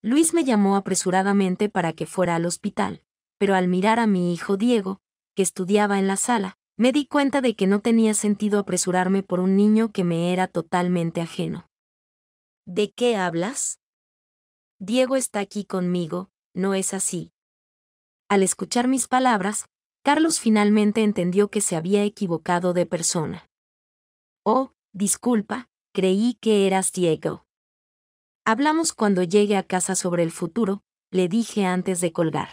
Luis me llamó apresuradamente para que fuera al hospital, pero al mirar a mi hijo Diego, que estudiaba en la sala, me di cuenta de que no tenía sentido apresurarme por un niño que me era totalmente ajeno. ¿De qué hablas? Diego está aquí conmigo, no es así. Al escuchar mis palabras, Carlos finalmente entendió que se había equivocado de persona. Oh, disculpa, creí que eras Diego. Hablamos cuando llegue a casa sobre el futuro, le dije antes de colgar.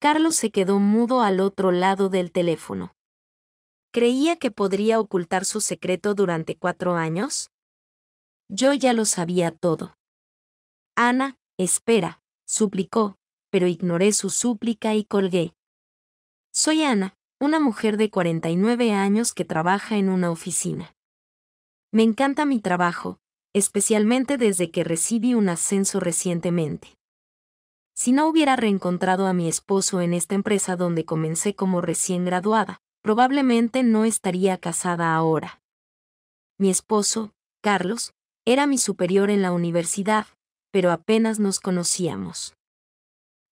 Carlos se quedó mudo al otro lado del teléfono. ¿Creía que podría ocultar su secreto durante cuatro años? Yo ya lo sabía todo. Ana, espera, suplicó, pero ignoré su súplica y colgué. Soy Ana, una mujer de 49 años que trabaja en una oficina. Me encanta mi trabajo, especialmente desde que recibí un ascenso recientemente. Si no hubiera reencontrado a mi esposo en esta empresa donde comencé como recién graduada, probablemente no estaría casada ahora. Mi esposo, Carlos, era mi superior en la universidad, pero apenas nos conocíamos.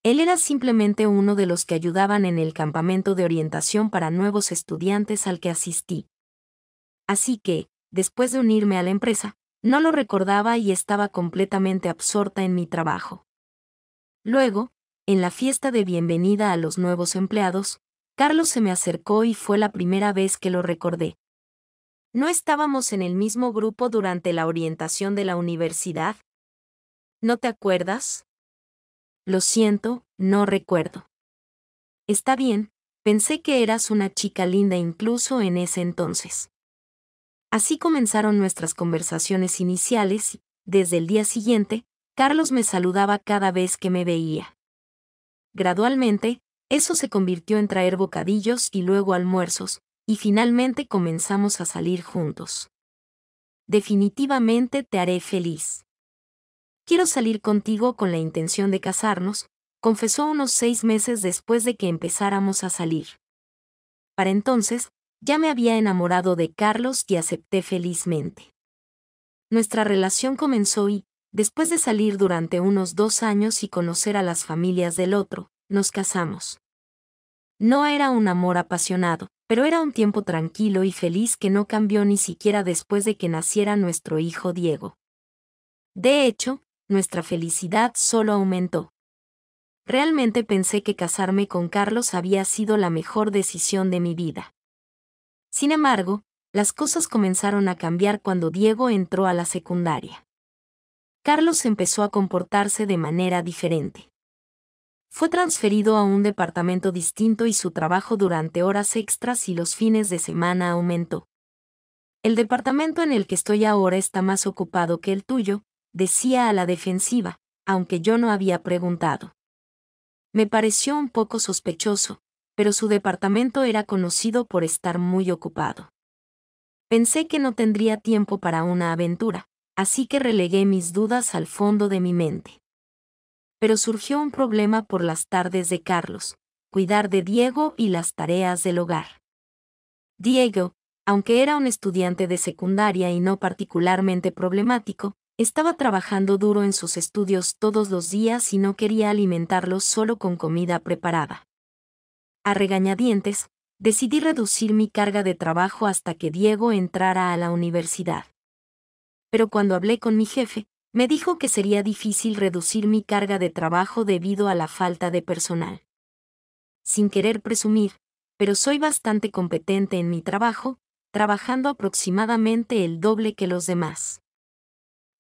Él era simplemente uno de los que ayudaban en el campamento de orientación para nuevos estudiantes al que asistí. Así que, después de unirme a la empresa, no lo recordaba y estaba completamente absorta en mi trabajo. Luego, en la fiesta de bienvenida a los nuevos empleados, Carlos se me acercó y fue la primera vez que lo recordé. ¿No estábamos en el mismo grupo durante la orientación de la universidad? ¿No te acuerdas? Lo siento, no recuerdo. Está bien, pensé que eras una chica linda incluso en ese entonces. Así comenzaron nuestras conversaciones iniciales y, desde el día siguiente, Carlos me saludaba cada vez que me veía. Gradualmente, eso se convirtió en traer bocadillos y luego almuerzos, y finalmente comenzamos a salir juntos. Definitivamente te haré feliz. Quiero salir contigo con la intención de casarnos, confesó unos seis meses después de que empezáramos a salir. Para entonces, ya me había enamorado de Carlos y acepté felizmente. Nuestra relación comenzó y, después de salir durante unos dos años y conocer a las familias del otro, nos casamos. No era un amor apasionado, pero era un tiempo tranquilo y feliz que no cambió ni siquiera después de que naciera nuestro hijo Diego. De hecho, nuestra felicidad solo aumentó. Realmente pensé que casarme con Carlos había sido la mejor decisión de mi vida. Sin embargo, las cosas comenzaron a cambiar cuando Diego entró a la secundaria. Carlos empezó a comportarse de manera diferente. Fue transferido a un departamento distinto y su trabajo durante horas extras y los fines de semana aumentó. El departamento en el que estoy ahora está más ocupado que el tuyo, decía a la defensiva, aunque yo no había preguntado. Me pareció un poco sospechoso, pero su departamento era conocido por estar muy ocupado. Pensé que no tendría tiempo para una aventura, así que relegué mis dudas al fondo de mi mente. Pero surgió un problema por las tardes de Carlos, cuidar de Diego y las tareas del hogar. Diego, aunque era un estudiante de secundaria y no particularmente problemático, estaba trabajando duro en sus estudios todos los días y no quería alimentarlo solo con comida preparada a regañadientes, decidí reducir mi carga de trabajo hasta que Diego entrara a la universidad. Pero cuando hablé con mi jefe, me dijo que sería difícil reducir mi carga de trabajo debido a la falta de personal. Sin querer presumir, pero soy bastante competente en mi trabajo, trabajando aproximadamente el doble que los demás.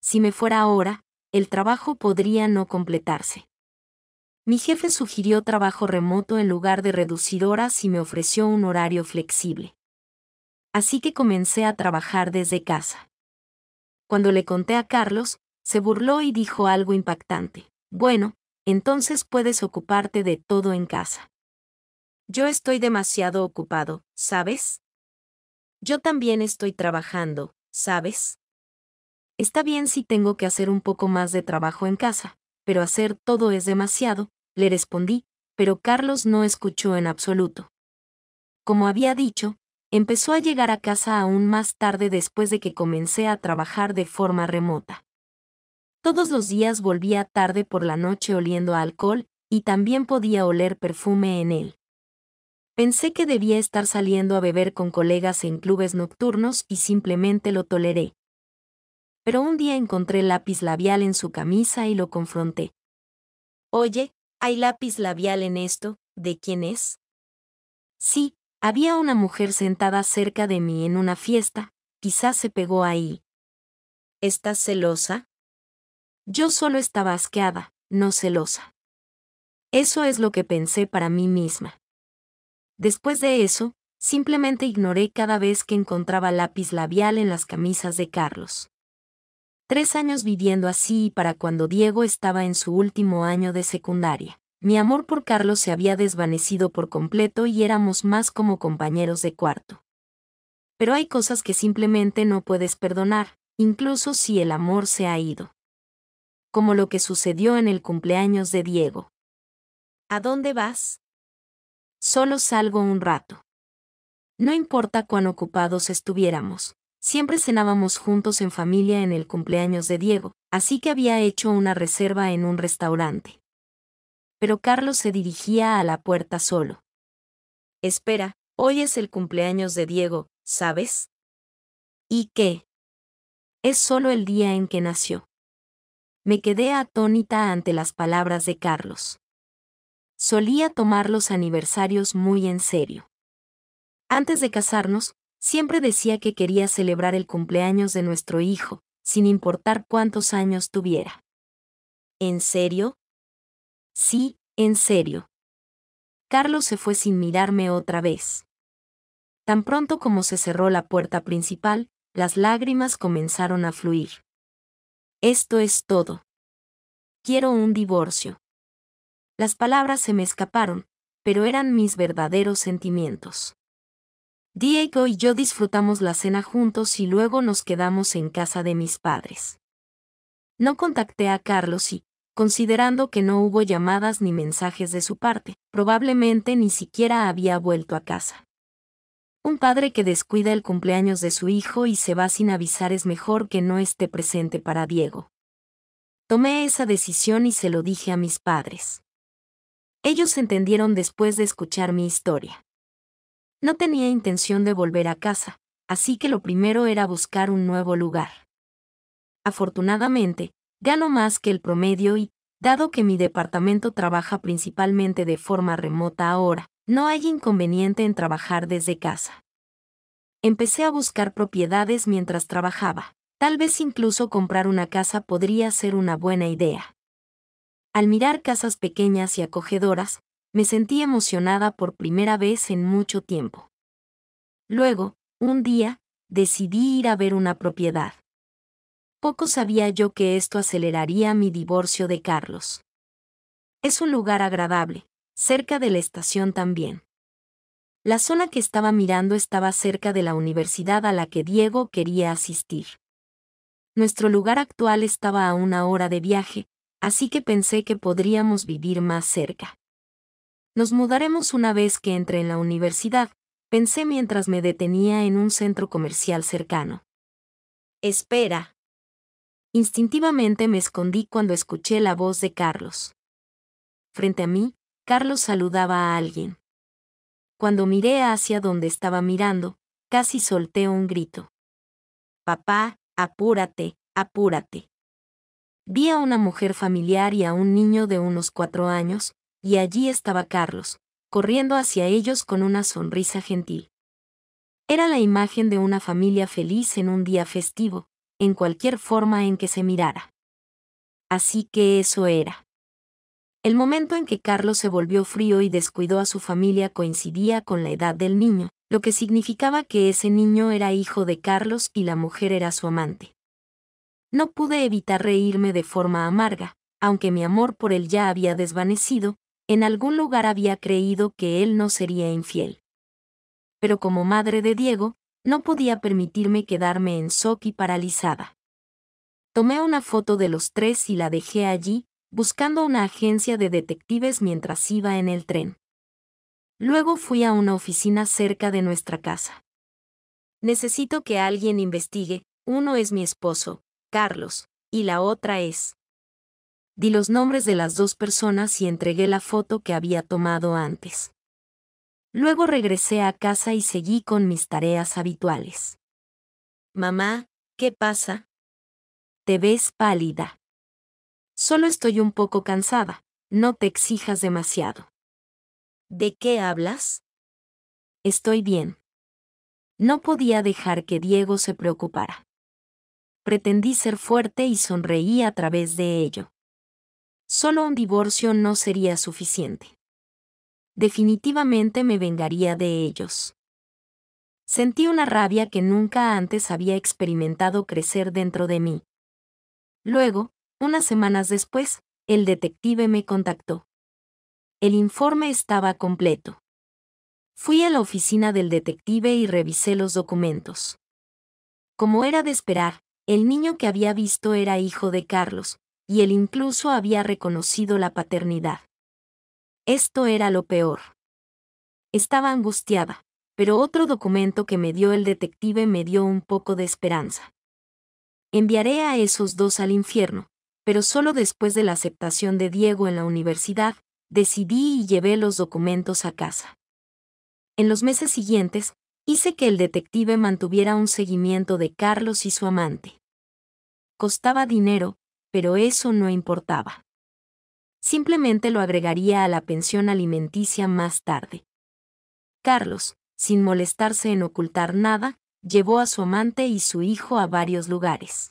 Si me fuera ahora, el trabajo podría no completarse. Mi jefe sugirió trabajo remoto en lugar de reducir horas y me ofreció un horario flexible. Así que comencé a trabajar desde casa. Cuando le conté a Carlos, se burló y dijo algo impactante. Bueno, entonces puedes ocuparte de todo en casa. Yo estoy demasiado ocupado, ¿sabes? Yo también estoy trabajando, ¿sabes? Está bien si tengo que hacer un poco más de trabajo en casa, pero hacer todo es demasiado, le respondí, pero Carlos no escuchó en absoluto. Como había dicho, empezó a llegar a casa aún más tarde después de que comencé a trabajar de forma remota. Todos los días volvía tarde por la noche oliendo alcohol, y también podía oler perfume en él. Pensé que debía estar saliendo a beber con colegas en clubes nocturnos y simplemente lo toleré. Pero un día encontré lápiz labial en su camisa y lo confronté. Oye, ¿Hay lápiz labial en esto? ¿De quién es? Sí, había una mujer sentada cerca de mí en una fiesta, quizás se pegó ahí. ¿Estás celosa? Yo solo estaba asqueada, no celosa. Eso es lo que pensé para mí misma. Después de eso, simplemente ignoré cada vez que encontraba lápiz labial en las camisas de Carlos. Tres años viviendo así y para cuando Diego estaba en su último año de secundaria. Mi amor por Carlos se había desvanecido por completo y éramos más como compañeros de cuarto. Pero hay cosas que simplemente no puedes perdonar, incluso si el amor se ha ido. Como lo que sucedió en el cumpleaños de Diego. ¿A dónde vas? Solo salgo un rato. No importa cuán ocupados estuviéramos, Siempre cenábamos juntos en familia en el cumpleaños de Diego, así que había hecho una reserva en un restaurante. Pero Carlos se dirigía a la puerta solo. Espera, hoy es el cumpleaños de Diego, ¿sabes? ¿Y qué? Es solo el día en que nació. Me quedé atónita ante las palabras de Carlos. Solía tomar los aniversarios muy en serio. Antes de casarnos, Siempre decía que quería celebrar el cumpleaños de nuestro hijo, sin importar cuántos años tuviera. ¿En serio? Sí, en serio. Carlos se fue sin mirarme otra vez. Tan pronto como se cerró la puerta principal, las lágrimas comenzaron a fluir. Esto es todo. Quiero un divorcio. Las palabras se me escaparon, pero eran mis verdaderos sentimientos. Diego y yo disfrutamos la cena juntos y luego nos quedamos en casa de mis padres. No contacté a Carlos y, considerando que no hubo llamadas ni mensajes de su parte, probablemente ni siquiera había vuelto a casa. Un padre que descuida el cumpleaños de su hijo y se va sin avisar es mejor que no esté presente para Diego. Tomé esa decisión y se lo dije a mis padres. Ellos entendieron después de escuchar mi historia. No tenía intención de volver a casa, así que lo primero era buscar un nuevo lugar. Afortunadamente, gano más que el promedio y, dado que mi departamento trabaja principalmente de forma remota ahora, no hay inconveniente en trabajar desde casa. Empecé a buscar propiedades mientras trabajaba. Tal vez incluso comprar una casa podría ser una buena idea. Al mirar casas pequeñas y acogedoras, me sentí emocionada por primera vez en mucho tiempo. Luego, un día, decidí ir a ver una propiedad. Poco sabía yo que esto aceleraría mi divorcio de Carlos. Es un lugar agradable, cerca de la estación también. La zona que estaba mirando estaba cerca de la universidad a la que Diego quería asistir. Nuestro lugar actual estaba a una hora de viaje, así que pensé que podríamos vivir más cerca. Nos mudaremos una vez que entre en la universidad, pensé mientras me detenía en un centro comercial cercano. Espera. Instintivamente me escondí cuando escuché la voz de Carlos. Frente a mí, Carlos saludaba a alguien. Cuando miré hacia donde estaba mirando, casi solté un grito. Papá, apúrate, apúrate. Vi a una mujer familiar y a un niño de unos cuatro años, y allí estaba Carlos, corriendo hacia ellos con una sonrisa gentil. Era la imagen de una familia feliz en un día festivo, en cualquier forma en que se mirara. Así que eso era. El momento en que Carlos se volvió frío y descuidó a su familia coincidía con la edad del niño, lo que significaba que ese niño era hijo de Carlos y la mujer era su amante. No pude evitar reírme de forma amarga, aunque mi amor por él ya había desvanecido, en algún lugar había creído que él no sería infiel. Pero como madre de Diego, no podía permitirme quedarme en shock y paralizada. Tomé una foto de los tres y la dejé allí, buscando una agencia de detectives mientras iba en el tren. Luego fui a una oficina cerca de nuestra casa. Necesito que alguien investigue, uno es mi esposo, Carlos, y la otra es. Di los nombres de las dos personas y entregué la foto que había tomado antes. Luego regresé a casa y seguí con mis tareas habituales. Mamá, ¿qué pasa? Te ves pálida. Solo estoy un poco cansada. No te exijas demasiado. ¿De qué hablas? Estoy bien. No podía dejar que Diego se preocupara. Pretendí ser fuerte y sonreí a través de ello. Solo un divorcio no sería suficiente. Definitivamente me vengaría de ellos. Sentí una rabia que nunca antes había experimentado crecer dentro de mí. Luego, unas semanas después, el detective me contactó. El informe estaba completo. Fui a la oficina del detective y revisé los documentos. Como era de esperar, el niño que había visto era hijo de Carlos, y él incluso había reconocido la paternidad. Esto era lo peor. Estaba angustiada, pero otro documento que me dio el detective me dio un poco de esperanza. Enviaré a esos dos al infierno, pero solo después de la aceptación de Diego en la universidad, decidí y llevé los documentos a casa. En los meses siguientes, hice que el detective mantuviera un seguimiento de Carlos y su amante. Costaba dinero, pero eso no importaba. Simplemente lo agregaría a la pensión alimenticia más tarde. Carlos, sin molestarse en ocultar nada, llevó a su amante y su hijo a varios lugares.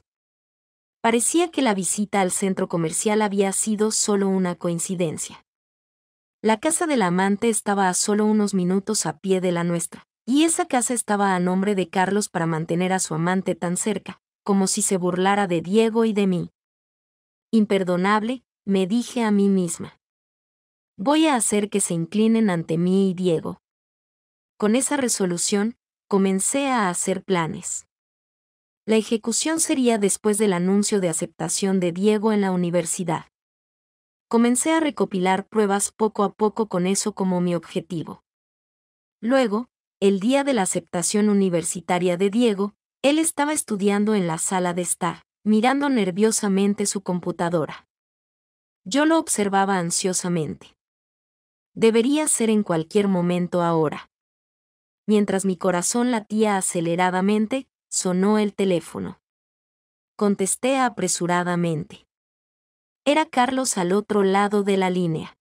Parecía que la visita al centro comercial había sido solo una coincidencia. La casa del amante estaba a solo unos minutos a pie de la nuestra, y esa casa estaba a nombre de Carlos para mantener a su amante tan cerca, como si se burlara de Diego y de mí, imperdonable, me dije a mí misma. Voy a hacer que se inclinen ante mí y Diego. Con esa resolución, comencé a hacer planes. La ejecución sería después del anuncio de aceptación de Diego en la universidad. Comencé a recopilar pruebas poco a poco con eso como mi objetivo. Luego, el día de la aceptación universitaria de Diego, él estaba estudiando en la sala de estar mirando nerviosamente su computadora. Yo lo observaba ansiosamente. Debería ser en cualquier momento ahora. Mientras mi corazón latía aceleradamente, sonó el teléfono. Contesté apresuradamente. Era Carlos al otro lado de la línea.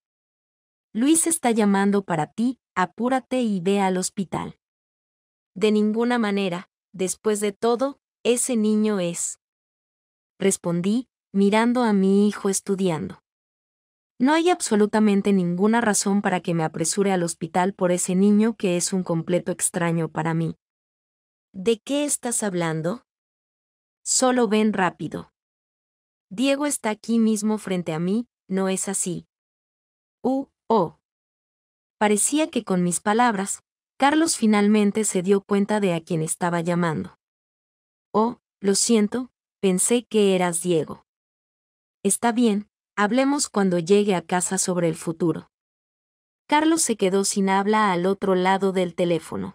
Luis está llamando para ti, apúrate y ve al hospital. De ninguna manera, después de todo, ese niño es respondí, mirando a mi hijo estudiando. No hay absolutamente ninguna razón para que me apresure al hospital por ese niño que es un completo extraño para mí. ¿De qué estás hablando? Solo ven rápido. Diego está aquí mismo frente a mí, no es así. U, oh. Parecía que con mis palabras, Carlos finalmente se dio cuenta de a quien estaba llamando. Oh, lo siento, Pensé que eras Diego. Está bien, hablemos cuando llegue a casa sobre el futuro. Carlos se quedó sin habla al otro lado del teléfono.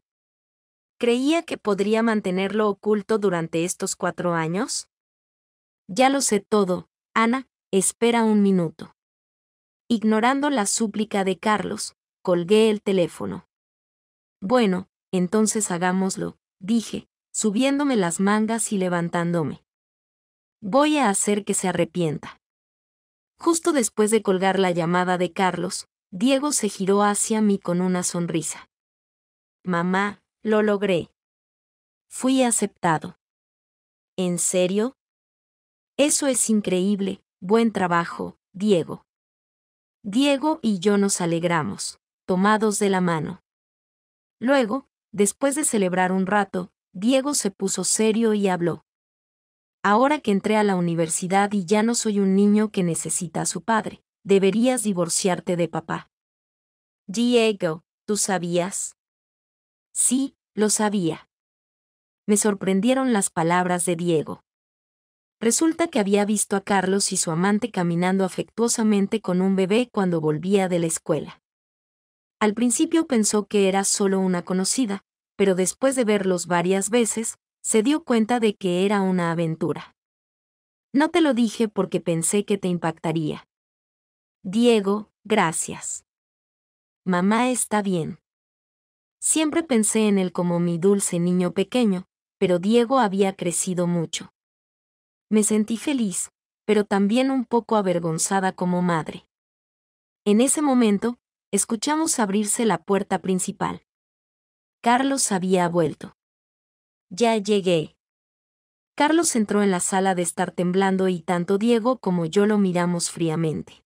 ¿Creía que podría mantenerlo oculto durante estos cuatro años? Ya lo sé todo, Ana, espera un minuto. Ignorando la súplica de Carlos, colgué el teléfono. Bueno, entonces hagámoslo, dije, subiéndome las mangas y levantándome. Voy a hacer que se arrepienta. Justo después de colgar la llamada de Carlos, Diego se giró hacia mí con una sonrisa. Mamá, lo logré. Fui aceptado. ¿En serio? Eso es increíble, buen trabajo, Diego. Diego y yo nos alegramos, tomados de la mano. Luego, después de celebrar un rato, Diego se puso serio y habló. Ahora que entré a la universidad y ya no soy un niño que necesita a su padre, deberías divorciarte de papá. Diego, ¿tú sabías? Sí, lo sabía. Me sorprendieron las palabras de Diego. Resulta que había visto a Carlos y su amante caminando afectuosamente con un bebé cuando volvía de la escuela. Al principio pensó que era solo una conocida, pero después de verlos varias veces, se dio cuenta de que era una aventura. No te lo dije porque pensé que te impactaría. Diego, gracias. Mamá está bien. Siempre pensé en él como mi dulce niño pequeño, pero Diego había crecido mucho. Me sentí feliz, pero también un poco avergonzada como madre. En ese momento, escuchamos abrirse la puerta principal. Carlos había vuelto. Ya llegué. Carlos entró en la sala de estar temblando y tanto Diego como yo lo miramos fríamente.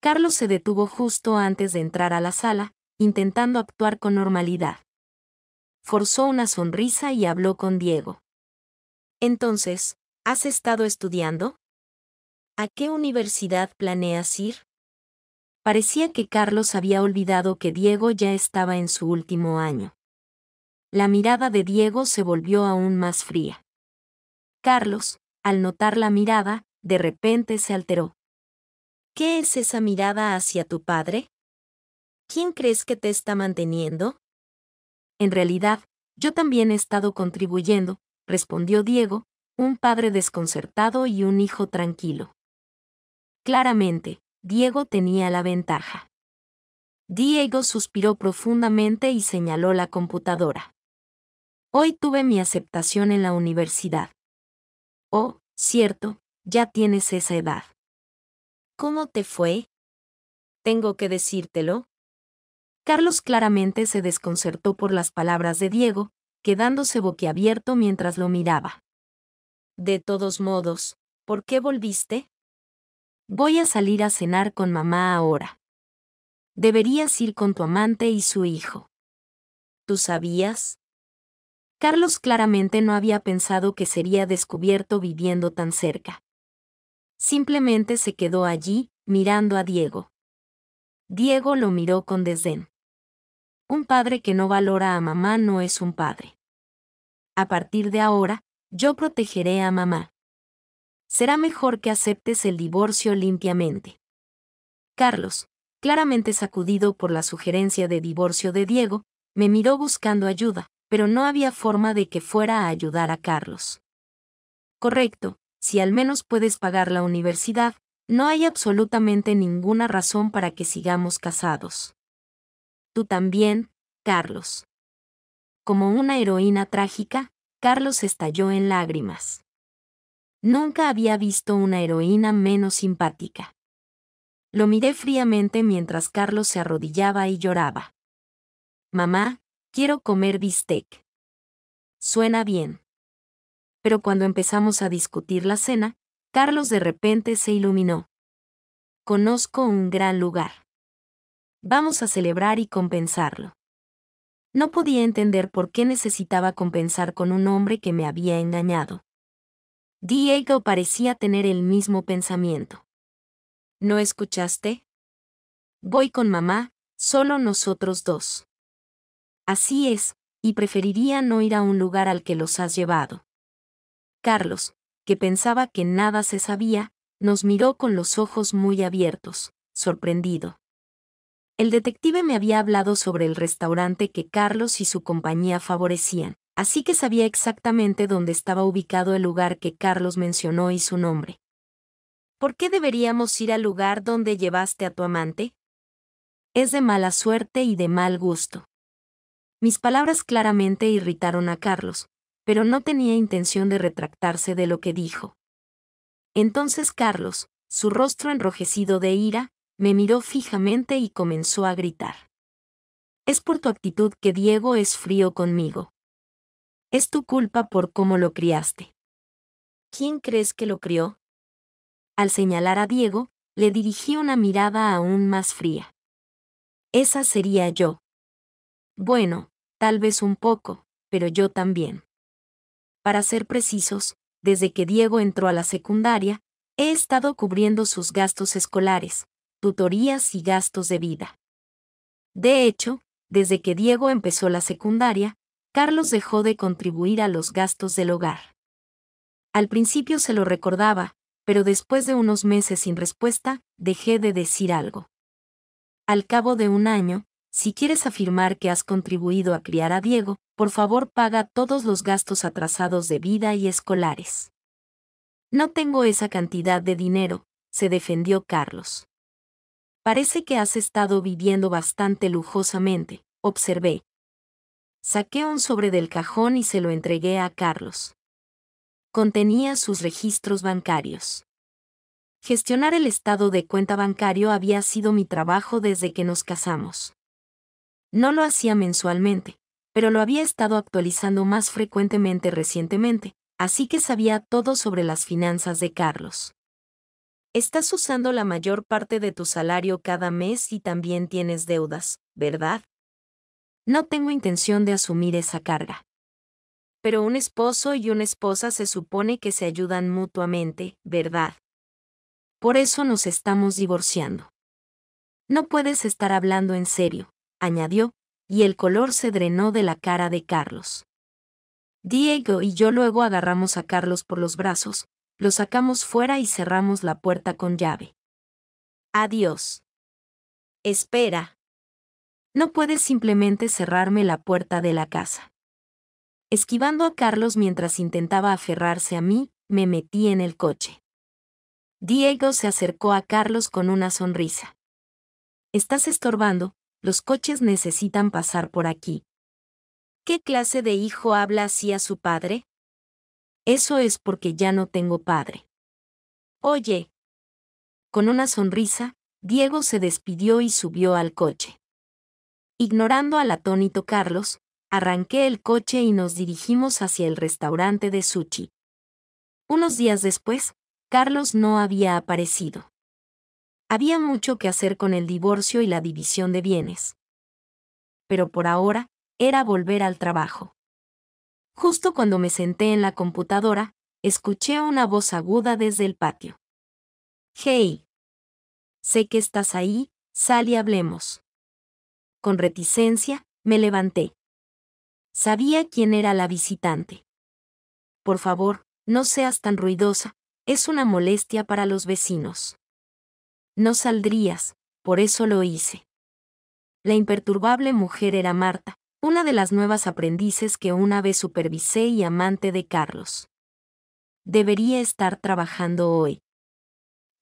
Carlos se detuvo justo antes de entrar a la sala, intentando actuar con normalidad. Forzó una sonrisa y habló con Diego. Entonces, ¿has estado estudiando? ¿A qué universidad planeas ir? Parecía que Carlos había olvidado que Diego ya estaba en su último año. La mirada de Diego se volvió aún más fría. Carlos, al notar la mirada, de repente se alteró. ¿Qué es esa mirada hacia tu padre? ¿Quién crees que te está manteniendo? En realidad, yo también he estado contribuyendo, respondió Diego, un padre desconcertado y un hijo tranquilo. Claramente, Diego tenía la ventaja. Diego suspiró profundamente y señaló la computadora. Hoy tuve mi aceptación en la universidad. Oh, cierto, ya tienes esa edad. ¿Cómo te fue? ¿Tengo que decírtelo? Carlos claramente se desconcertó por las palabras de Diego, quedándose boquiabierto mientras lo miraba. De todos modos, ¿por qué volviste? Voy a salir a cenar con mamá ahora. Deberías ir con tu amante y su hijo. ¿Tú sabías? Carlos claramente no había pensado que sería descubierto viviendo tan cerca. Simplemente se quedó allí, mirando a Diego. Diego lo miró con desdén. Un padre que no valora a mamá no es un padre. A partir de ahora, yo protegeré a mamá. Será mejor que aceptes el divorcio limpiamente. Carlos, claramente sacudido por la sugerencia de divorcio de Diego, me miró buscando ayuda, pero no había forma de que fuera a ayudar a Carlos. Correcto, si al menos puedes pagar la universidad, no hay absolutamente ninguna razón para que sigamos casados. Tú también, Carlos. Como una heroína trágica, Carlos estalló en lágrimas. Nunca había visto una heroína menos simpática. Lo miré fríamente mientras Carlos se arrodillaba y lloraba. Mamá, Quiero comer bistec. Suena bien. Pero cuando empezamos a discutir la cena, Carlos de repente se iluminó. Conozco un gran lugar. Vamos a celebrar y compensarlo. No podía entender por qué necesitaba compensar con un hombre que me había engañado. Diego parecía tener el mismo pensamiento. ¿No escuchaste? Voy con mamá, solo nosotros dos. Así es, y preferiría no ir a un lugar al que los has llevado. Carlos, que pensaba que nada se sabía, nos miró con los ojos muy abiertos, sorprendido. El detective me había hablado sobre el restaurante que Carlos y su compañía favorecían, así que sabía exactamente dónde estaba ubicado el lugar que Carlos mencionó y su nombre. ¿Por qué deberíamos ir al lugar donde llevaste a tu amante? Es de mala suerte y de mal gusto. Mis palabras claramente irritaron a Carlos, pero no tenía intención de retractarse de lo que dijo. Entonces Carlos, su rostro enrojecido de ira, me miró fijamente y comenzó a gritar. Es por tu actitud que Diego es frío conmigo. Es tu culpa por cómo lo criaste. ¿Quién crees que lo crió? Al señalar a Diego, le dirigí una mirada aún más fría. Esa sería yo. Bueno, tal vez un poco, pero yo también. Para ser precisos, desde que Diego entró a la secundaria, he estado cubriendo sus gastos escolares, tutorías y gastos de vida. De hecho, desde que Diego empezó la secundaria, Carlos dejó de contribuir a los gastos del hogar. Al principio se lo recordaba, pero después de unos meses sin respuesta, dejé de decir algo. Al cabo de un año, si quieres afirmar que has contribuido a criar a Diego, por favor paga todos los gastos atrasados de vida y escolares. No tengo esa cantidad de dinero, se defendió Carlos. Parece que has estado viviendo bastante lujosamente, observé. Saqué un sobre del cajón y se lo entregué a Carlos. Contenía sus registros bancarios. Gestionar el estado de cuenta bancario había sido mi trabajo desde que nos casamos. No lo hacía mensualmente, pero lo había estado actualizando más frecuentemente recientemente, así que sabía todo sobre las finanzas de Carlos. Estás usando la mayor parte de tu salario cada mes y también tienes deudas, ¿verdad? No tengo intención de asumir esa carga. Pero un esposo y una esposa se supone que se ayudan mutuamente, ¿verdad? Por eso nos estamos divorciando. No puedes estar hablando en serio añadió, y el color se drenó de la cara de Carlos. Diego y yo luego agarramos a Carlos por los brazos, lo sacamos fuera y cerramos la puerta con llave. Adiós. Espera. No puedes simplemente cerrarme la puerta de la casa. Esquivando a Carlos mientras intentaba aferrarse a mí, me metí en el coche. Diego se acercó a Carlos con una sonrisa. Estás estorbando, los coches necesitan pasar por aquí. ¿Qué clase de hijo habla así a su padre? Eso es porque ya no tengo padre. Oye. Con una sonrisa, Diego se despidió y subió al coche. Ignorando al atónito Carlos, arranqué el coche y nos dirigimos hacia el restaurante de sushi. Unos días después, Carlos no había aparecido. Había mucho que hacer con el divorcio y la división de bienes. Pero por ahora, era volver al trabajo. Justo cuando me senté en la computadora, escuché una voz aguda desde el patio. Hey. Sé que estás ahí, sal y hablemos. Con reticencia, me levanté. Sabía quién era la visitante. Por favor, no seas tan ruidosa, es una molestia para los vecinos. No saldrías, por eso lo hice. La imperturbable mujer era Marta, una de las nuevas aprendices que una vez supervisé y amante de Carlos. Debería estar trabajando hoy.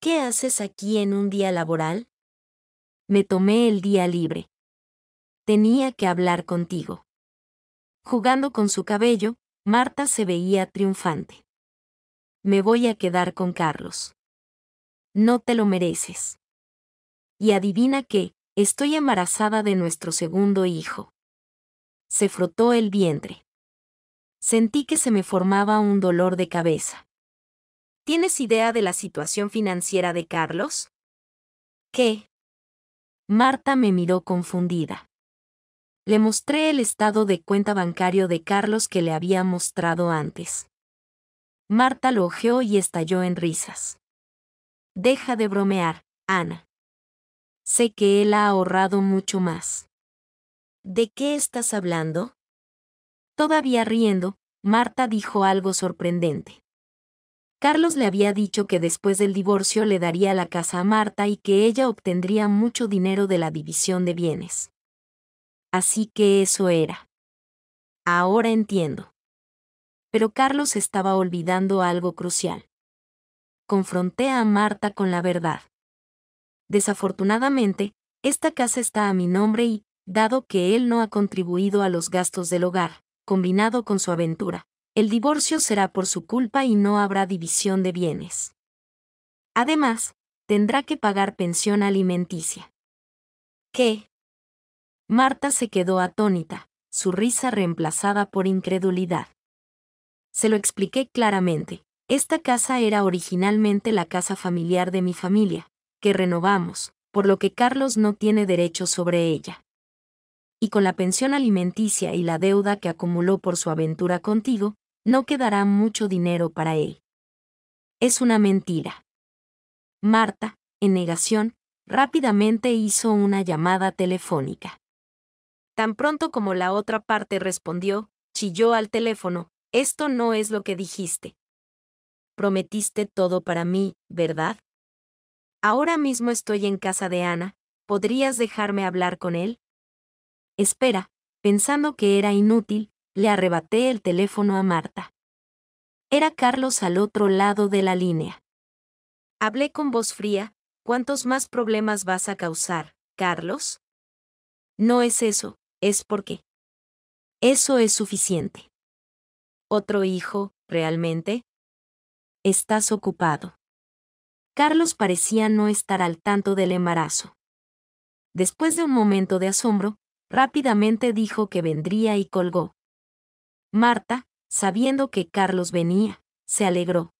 ¿Qué haces aquí en un día laboral? Me tomé el día libre. Tenía que hablar contigo. Jugando con su cabello, Marta se veía triunfante. Me voy a quedar con Carlos no te lo mereces. Y adivina que, estoy embarazada de nuestro segundo hijo. Se frotó el vientre. Sentí que se me formaba un dolor de cabeza. ¿Tienes idea de la situación financiera de Carlos? ¿Qué? Marta me miró confundida. Le mostré el estado de cuenta bancario de Carlos que le había mostrado antes. Marta lo ojeó y estalló en risas. Deja de bromear, Ana. Sé que él ha ahorrado mucho más. ¿De qué estás hablando? Todavía riendo, Marta dijo algo sorprendente. Carlos le había dicho que después del divorcio le daría la casa a Marta y que ella obtendría mucho dinero de la división de bienes. Así que eso era. Ahora entiendo. Pero Carlos estaba olvidando algo crucial confronté a Marta con la verdad. Desafortunadamente, esta casa está a mi nombre y, dado que él no ha contribuido a los gastos del hogar, combinado con su aventura, el divorcio será por su culpa y no habrá división de bienes. Además, tendrá que pagar pensión alimenticia. ¿Qué? Marta se quedó atónita, su risa reemplazada por incredulidad. Se lo expliqué claramente. Esta casa era originalmente la casa familiar de mi familia, que renovamos, por lo que Carlos no tiene derecho sobre ella. Y con la pensión alimenticia y la deuda que acumuló por su aventura contigo, no quedará mucho dinero para él. Es una mentira. Marta, en negación, rápidamente hizo una llamada telefónica. Tan pronto como la otra parte respondió, chilló al teléfono, esto no es lo que dijiste, prometiste todo para mí, ¿verdad? Ahora mismo estoy en casa de Ana, ¿podrías dejarme hablar con él? Espera, pensando que era inútil, le arrebaté el teléfono a Marta. Era Carlos al otro lado de la línea. Hablé con voz fría, ¿cuántos más problemas vas a causar, Carlos? No es eso, es porque. Eso es suficiente. Otro hijo, realmente, estás ocupado. Carlos parecía no estar al tanto del embarazo. Después de un momento de asombro, rápidamente dijo que vendría y colgó. Marta, sabiendo que Carlos venía, se alegró.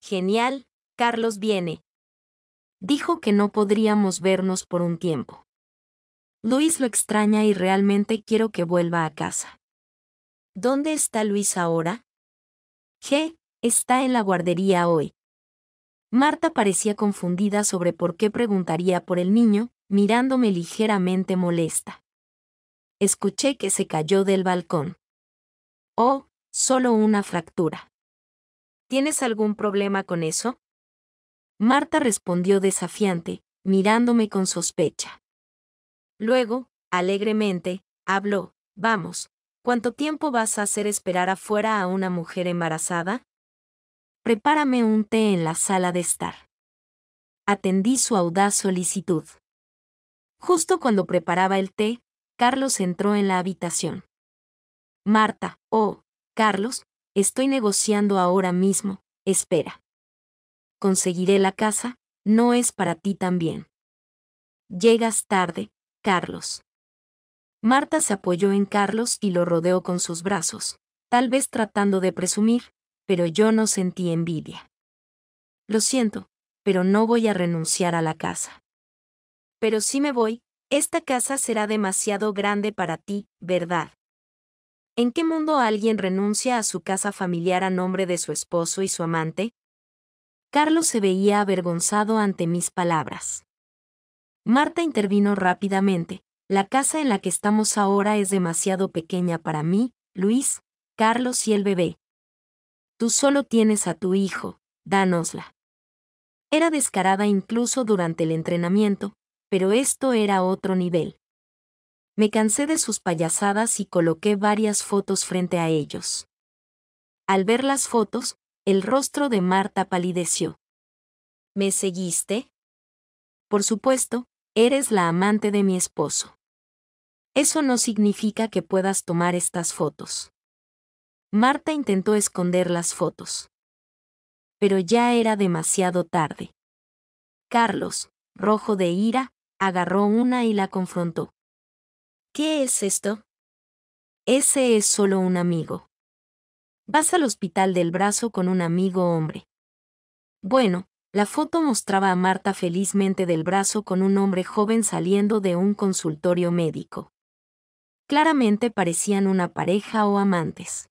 Genial, Carlos viene. Dijo que no podríamos vernos por un tiempo. Luis lo extraña y realmente quiero que vuelva a casa. ¿Dónde está Luis ahora? G. Está en la guardería hoy. Marta parecía confundida sobre por qué preguntaría por el niño, mirándome ligeramente molesta. Escuché que se cayó del balcón. Oh, solo una fractura. ¿Tienes algún problema con eso? Marta respondió desafiante, mirándome con sospecha. Luego, alegremente, habló, vamos, ¿cuánto tiempo vas a hacer esperar afuera a una mujer embarazada? prepárame un té en la sala de estar. Atendí su audaz solicitud. Justo cuando preparaba el té, Carlos entró en la habitación. Marta, oh, Carlos, estoy negociando ahora mismo, espera. Conseguiré la casa, no es para ti también. Llegas tarde, Carlos. Marta se apoyó en Carlos y lo rodeó con sus brazos, tal vez tratando de presumir, pero yo no sentí envidia. Lo siento, pero no voy a renunciar a la casa. Pero si me voy, esta casa será demasiado grande para ti, ¿verdad? ¿En qué mundo alguien renuncia a su casa familiar a nombre de su esposo y su amante? Carlos se veía avergonzado ante mis palabras. Marta intervino rápidamente. La casa en la que estamos ahora es demasiado pequeña para mí, Luis, Carlos y el bebé. Tú solo tienes a tu hijo, dánosla. Era descarada incluso durante el entrenamiento, pero esto era otro nivel. Me cansé de sus payasadas y coloqué varias fotos frente a ellos. Al ver las fotos, el rostro de Marta palideció. ¿Me seguiste? Por supuesto, eres la amante de mi esposo. Eso no significa que puedas tomar estas fotos. Marta intentó esconder las fotos. Pero ya era demasiado tarde. Carlos, rojo de ira, agarró una y la confrontó. ¿Qué es esto? Ese es solo un amigo. Vas al hospital del brazo con un amigo hombre. Bueno, la foto mostraba a Marta felizmente del brazo con un hombre joven saliendo de un consultorio médico. Claramente parecían una pareja o amantes.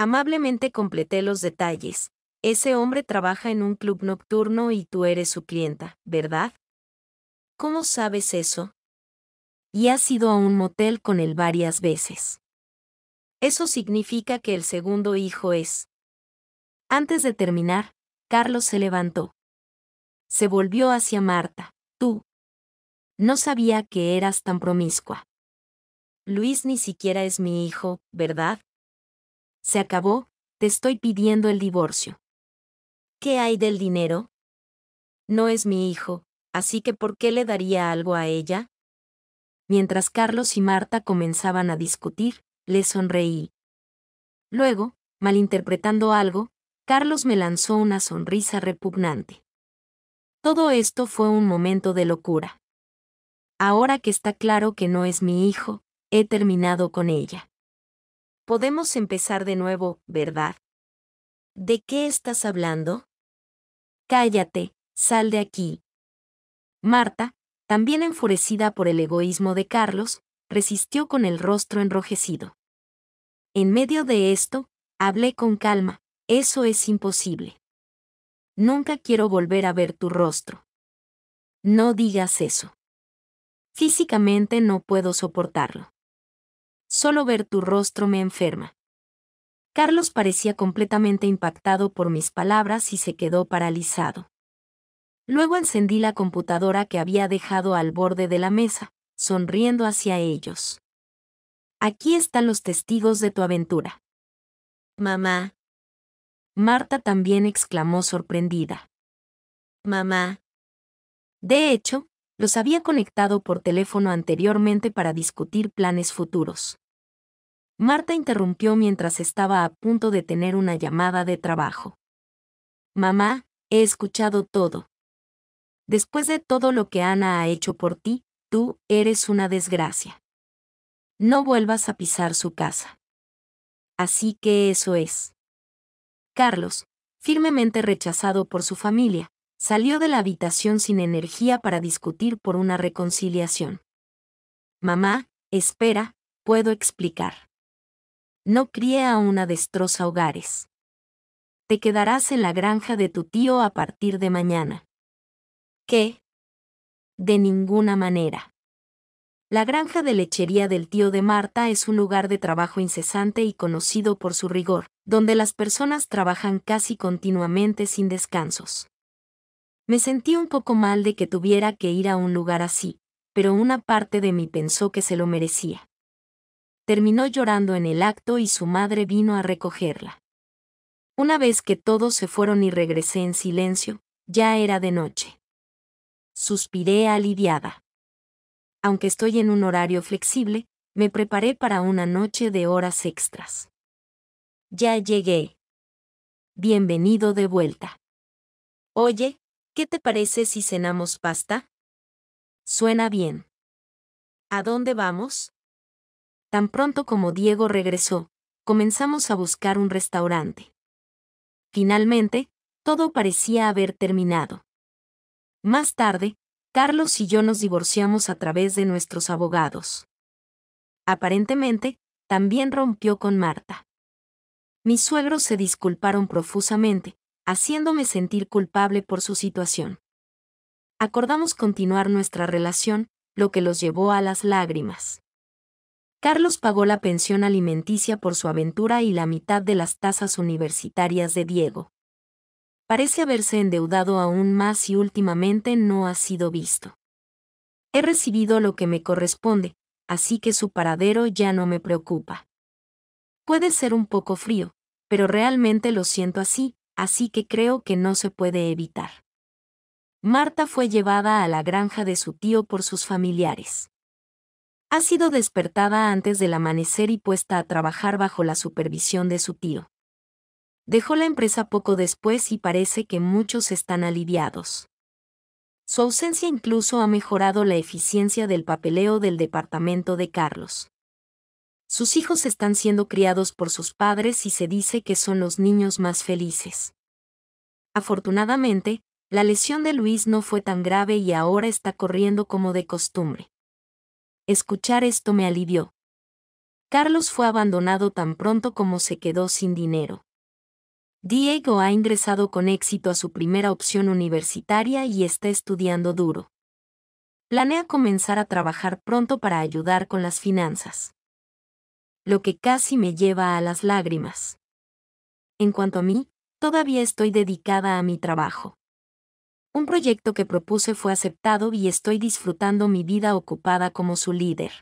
Amablemente completé los detalles. Ese hombre trabaja en un club nocturno y tú eres su clienta, ¿verdad? ¿Cómo sabes eso? Y has ido a un motel con él varias veces. Eso significa que el segundo hijo es. Antes de terminar, Carlos se levantó. Se volvió hacia Marta. Tú. No sabía que eras tan promiscua. Luis ni siquiera es mi hijo, ¿verdad? Se acabó, te estoy pidiendo el divorcio. ¿Qué hay del dinero? No es mi hijo, así que ¿por qué le daría algo a ella? Mientras Carlos y Marta comenzaban a discutir, le sonreí. Luego, malinterpretando algo, Carlos me lanzó una sonrisa repugnante. Todo esto fue un momento de locura. Ahora que está claro que no es mi hijo, he terminado con ella. Podemos empezar de nuevo, ¿verdad? ¿De qué estás hablando? Cállate, sal de aquí. Marta, también enfurecida por el egoísmo de Carlos, resistió con el rostro enrojecido. En medio de esto, hablé con calma, eso es imposible. Nunca quiero volver a ver tu rostro. No digas eso. Físicamente no puedo soportarlo. Solo ver tu rostro me enferma. Carlos parecía completamente impactado por mis palabras y se quedó paralizado. Luego encendí la computadora que había dejado al borde de la mesa, sonriendo hacia ellos. Aquí están los testigos de tu aventura. Mamá. Marta también exclamó sorprendida. Mamá. De hecho, los había conectado por teléfono anteriormente para discutir planes futuros. Marta interrumpió mientras estaba a punto de tener una llamada de trabajo. Mamá, he escuchado todo. Después de todo lo que Ana ha hecho por ti, tú eres una desgracia. No vuelvas a pisar su casa. Así que eso es. Carlos, firmemente rechazado por su familia, Salió de la habitación sin energía para discutir por una reconciliación. Mamá, espera, puedo explicar. No críe a una destroza hogares. Te quedarás en la granja de tu tío a partir de mañana. ¿Qué? De ninguna manera. La granja de lechería del tío de Marta es un lugar de trabajo incesante y conocido por su rigor, donde las personas trabajan casi continuamente sin descansos. Me sentí un poco mal de que tuviera que ir a un lugar así, pero una parte de mí pensó que se lo merecía. Terminó llorando en el acto y su madre vino a recogerla. Una vez que todos se fueron y regresé en silencio, ya era de noche. Suspiré aliviada. Aunque estoy en un horario flexible, me preparé para una noche de horas extras. Ya llegué. Bienvenido de vuelta. Oye, ¿Qué te parece si cenamos pasta? Suena bien. ¿A dónde vamos? Tan pronto como Diego regresó, comenzamos a buscar un restaurante. Finalmente, todo parecía haber terminado. Más tarde, Carlos y yo nos divorciamos a través de nuestros abogados. Aparentemente, también rompió con Marta. Mis suegros se disculparon profusamente, haciéndome sentir culpable por su situación. Acordamos continuar nuestra relación, lo que los llevó a las lágrimas. Carlos pagó la pensión alimenticia por su aventura y la mitad de las tasas universitarias de Diego. Parece haberse endeudado aún más y últimamente no ha sido visto. He recibido lo que me corresponde, así que su paradero ya no me preocupa. Puede ser un poco frío, pero realmente lo siento así, así que creo que no se puede evitar. Marta fue llevada a la granja de su tío por sus familiares. Ha sido despertada antes del amanecer y puesta a trabajar bajo la supervisión de su tío. Dejó la empresa poco después y parece que muchos están aliviados. Su ausencia incluso ha mejorado la eficiencia del papeleo del departamento de Carlos. Sus hijos están siendo criados por sus padres y se dice que son los niños más felices. Afortunadamente, la lesión de Luis no fue tan grave y ahora está corriendo como de costumbre. Escuchar esto me alivió. Carlos fue abandonado tan pronto como se quedó sin dinero. Diego ha ingresado con éxito a su primera opción universitaria y está estudiando duro. Planea comenzar a trabajar pronto para ayudar con las finanzas lo que casi me lleva a las lágrimas. En cuanto a mí, todavía estoy dedicada a mi trabajo. Un proyecto que propuse fue aceptado y estoy disfrutando mi vida ocupada como su líder.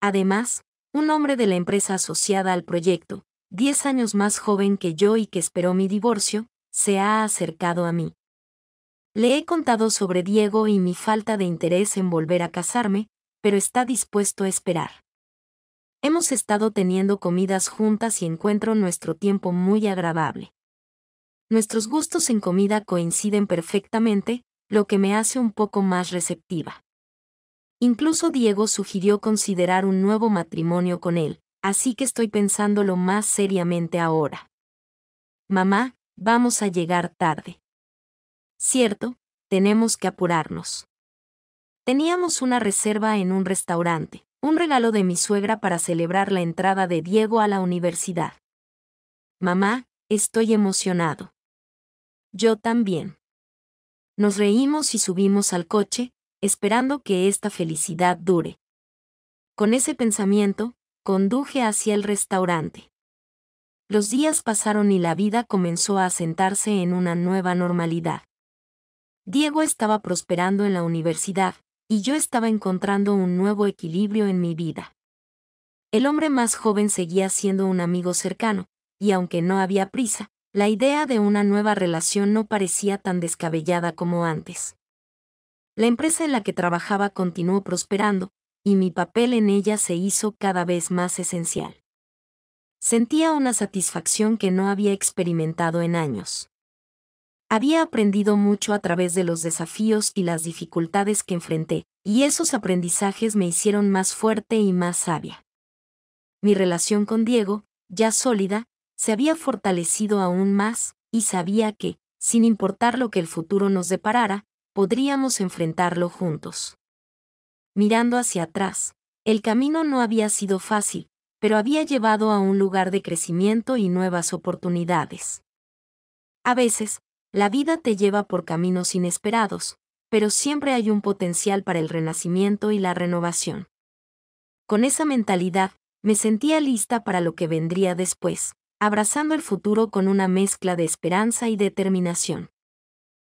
Además, un hombre de la empresa asociada al proyecto, 10 años más joven que yo y que esperó mi divorcio, se ha acercado a mí. Le he contado sobre Diego y mi falta de interés en volver a casarme, pero está dispuesto a esperar. Hemos estado teniendo comidas juntas y encuentro nuestro tiempo muy agradable. Nuestros gustos en comida coinciden perfectamente, lo que me hace un poco más receptiva. Incluso Diego sugirió considerar un nuevo matrimonio con él, así que estoy pensándolo más seriamente ahora. Mamá, vamos a llegar tarde. Cierto, tenemos que apurarnos. Teníamos una reserva en un restaurante, un regalo de mi suegra para celebrar la entrada de Diego a la universidad. Mamá, estoy emocionado. Yo también. Nos reímos y subimos al coche, esperando que esta felicidad dure. Con ese pensamiento, conduje hacia el restaurante. Los días pasaron y la vida comenzó a asentarse en una nueva normalidad. Diego estaba prosperando en la universidad, y yo estaba encontrando un nuevo equilibrio en mi vida. El hombre más joven seguía siendo un amigo cercano, y aunque no había prisa, la idea de una nueva relación no parecía tan descabellada como antes. La empresa en la que trabajaba continuó prosperando, y mi papel en ella se hizo cada vez más esencial. Sentía una satisfacción que no había experimentado en años. Había aprendido mucho a través de los desafíos y las dificultades que enfrenté, y esos aprendizajes me hicieron más fuerte y más sabia. Mi relación con Diego, ya sólida, se había fortalecido aún más, y sabía que, sin importar lo que el futuro nos deparara, podríamos enfrentarlo juntos. Mirando hacia atrás, el camino no había sido fácil, pero había llevado a un lugar de crecimiento y nuevas oportunidades. A veces, la vida te lleva por caminos inesperados, pero siempre hay un potencial para el renacimiento y la renovación. Con esa mentalidad, me sentía lista para lo que vendría después, abrazando el futuro con una mezcla de esperanza y determinación.